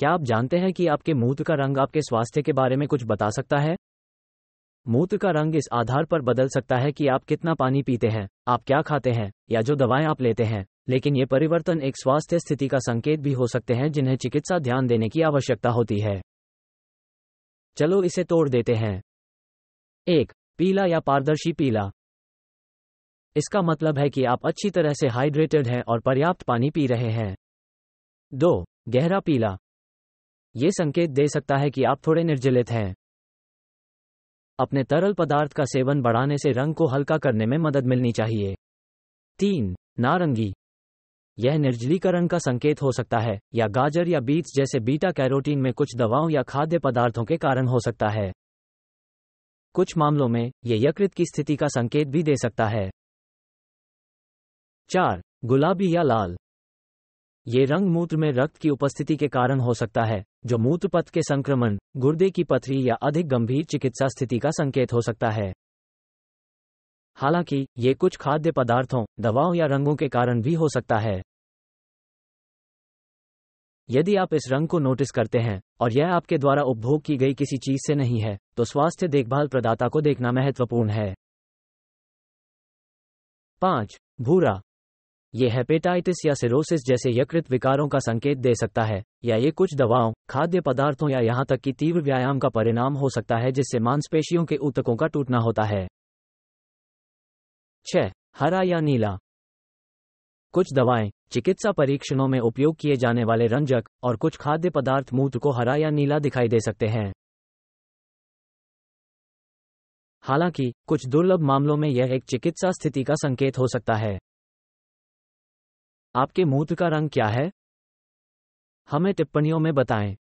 क्या आप जानते हैं कि आपके मूत्र का रंग आपके स्वास्थ्य के बारे में कुछ बता सकता है मूत्र का रंग इस आधार पर बदल सकता है कि आप कितना पानी पीते हैं आप क्या खाते हैं या जो दवाएं आप लेते हैं लेकिन ये परिवर्तन एक स्वास्थ्य स्थिति का संकेत भी हो सकते हैं जिन्हें चिकित्सा ध्यान देने की आवश्यकता होती है चलो इसे तोड़ देते हैं एक पीला या पारदर्शी पीला इसका मतलब है कि आप अच्छी तरह से हाइड्रेटेड हैं और पर्याप्त पानी पी रहे हैं दो गहरा पीला ये संकेत दे सकता है कि आप थोड़े निर्जलित हैं अपने तरल पदार्थ का सेवन बढ़ाने से रंग को हल्का करने में मदद मिलनी चाहिए तीन नारंगी यह निर्जलीकरण का संकेत हो सकता है या गाजर या बीट्स जैसे बीटा कैरोटीन में कुछ दवाओं या खाद्य पदार्थों के कारण हो सकता है कुछ मामलों में यह यकृत की स्थिति का संकेत भी दे सकता है चार गुलाबी या लाल ये रंग मूत्र में रक्त की उपस्थिति के कारण हो सकता है जो मूत्र पथ के संक्रमण गुर्दे की पथरी या अधिक गंभीर चिकित्सा स्थिति का संकेत हो सकता है हालांकि ये कुछ खाद्य पदार्थों दवाओं या रंगों के कारण भी हो सकता है यदि आप इस रंग को नोटिस करते हैं और यह आपके द्वारा उपभोग की गई किसी चीज से नहीं है तो स्वास्थ्य देखभाल प्रदाता को देखना महत्वपूर्ण है पांच भूरा ये हेपेटाइटिस या सिरोसिस जैसे यकृत विकारों का संकेत दे सकता है या ये कुछ दवाओं खाद्य पदार्थों या यहाँ तक कि तीव्र व्यायाम का परिणाम हो सकता है जिससे मांसपेशियों के ऊतकों का टूटना होता है छः हरा या नीला कुछ दवाएं चिकित्सा परीक्षणों में उपयोग किए जाने वाले रंजक और कुछ खाद्य पदार्थ मूत्र को हरा या नीला दिखाई दे सकते हैं हालांकि कुछ दुर्लभ मामलों में यह एक चिकित्सा स्थिति का संकेत हो सकता है आपके मूत्र का रंग क्या है हमें टिप्पणियों में बताएं